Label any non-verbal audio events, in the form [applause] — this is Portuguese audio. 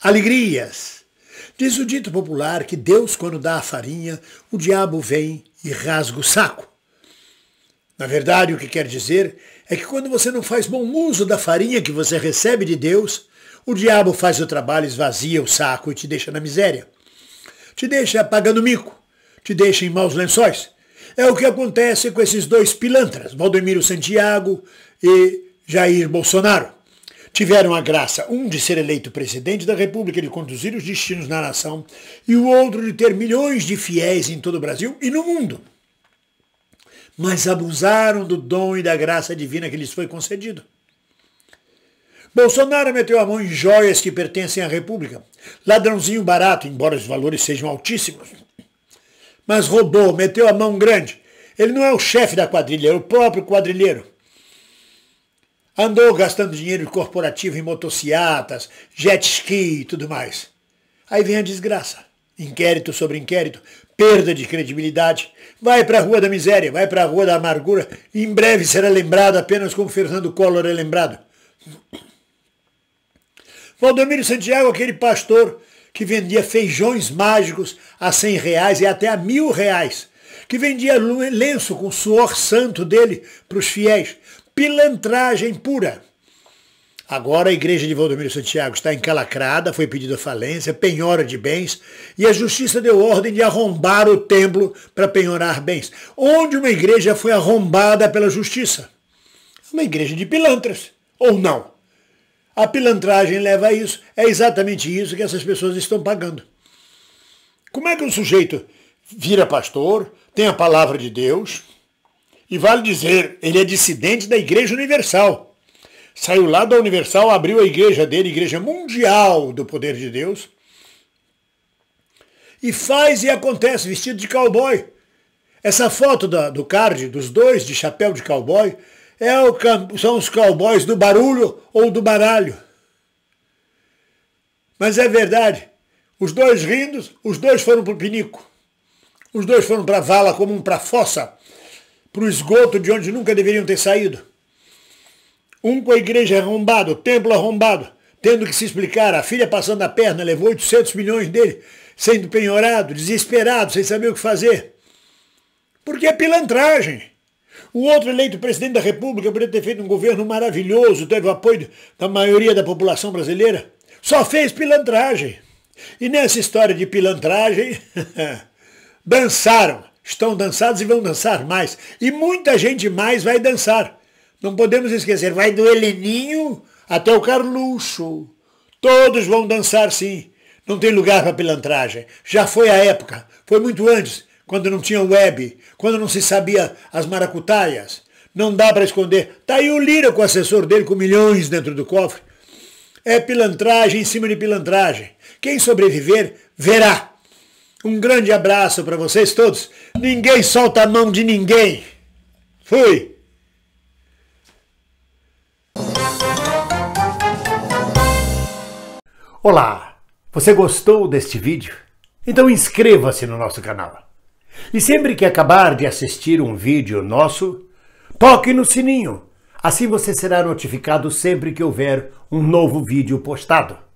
alegrias. Diz o dito popular que Deus, quando dá a farinha, o diabo vem e rasga o saco. Na verdade, o que quer dizer é que quando você não faz bom uso da farinha que você recebe de Deus, o diabo faz o trabalho, esvazia o saco e te deixa na miséria. Te deixa pagando mico, te deixa em maus lençóis. É o que acontece com esses dois pilantras, Valdemiro Santiago e Jair Bolsonaro tiveram a graça, um de ser eleito presidente da República e de conduzir os destinos na nação, e o outro de ter milhões de fiéis em todo o Brasil e no mundo. Mas abusaram do dom e da graça divina que lhes foi concedido. Bolsonaro meteu a mão em joias que pertencem à República. Ladrãozinho barato, embora os valores sejam altíssimos. Mas roubou, meteu a mão grande. Ele não é o chefe da quadrilha, é o próprio quadrilheiro. Andou gastando dinheiro corporativo em motocicletas, jet ski e tudo mais. Aí vem a desgraça. Inquérito sobre inquérito, perda de credibilidade. Vai para a rua da miséria, vai para a rua da amargura. Em breve será lembrado apenas como Fernando Collor é lembrado. Valdomiro Santiago, aquele pastor que vendia feijões mágicos a 100 reais e até a mil reais, que vendia lenço com suor santo dele para os fiéis, pilantragem pura. Agora a igreja de Valdomiro Santiago está encalacrada, foi pedida falência, penhora de bens, e a justiça deu ordem de arrombar o templo para penhorar bens. Onde uma igreja foi arrombada pela justiça? Uma igreja de pilantras, ou não? A pilantragem leva a isso, é exatamente isso que essas pessoas estão pagando. Como é que um sujeito vira pastor, tem a palavra de Deus, e vale dizer, ele é dissidente da Igreja Universal. Saiu lá da Universal, abriu a igreja dele, Igreja Mundial do Poder de Deus, e faz e acontece vestido de cowboy. Essa foto da, do card, dos dois de chapéu de cowboy, é o, são os cowboys do barulho ou do baralho. Mas é verdade. Os dois rindo, os dois foram para o pinico. Os dois foram para a vala como um para a fossa para o esgoto de onde nunca deveriam ter saído. Um com a igreja arrombada, o templo arrombado, tendo que se explicar, a filha passando a perna, levou 800 milhões dele, sendo penhorado, desesperado, sem saber o que fazer. Porque é pilantragem. O outro eleito presidente da República poderia ter feito um governo maravilhoso, teve o apoio da maioria da população brasileira. Só fez pilantragem. E nessa história de pilantragem, [laughs] dançaram estão dançados e vão dançar mais. E muita gente mais vai dançar. Não podemos esquecer, vai do Heleninho até o Carluxo. Todos vão dançar sim. Não tem lugar para pilantragem. Já foi a época, foi muito antes, quando não tinha web, quando não se sabia as maracutaias. Não dá para esconder. Está aí o Lira com o assessor dele com milhões dentro do cofre. É pilantragem em cima de pilantragem. Quem sobreviver, verá. Um grande abraço para vocês todos. Ninguém solta a mão de ninguém. Fui! Olá! Você gostou deste vídeo? Então inscreva-se no nosso canal. E sempre que acabar de assistir um vídeo nosso, toque no sininho. Assim você será notificado sempre que houver um novo vídeo postado.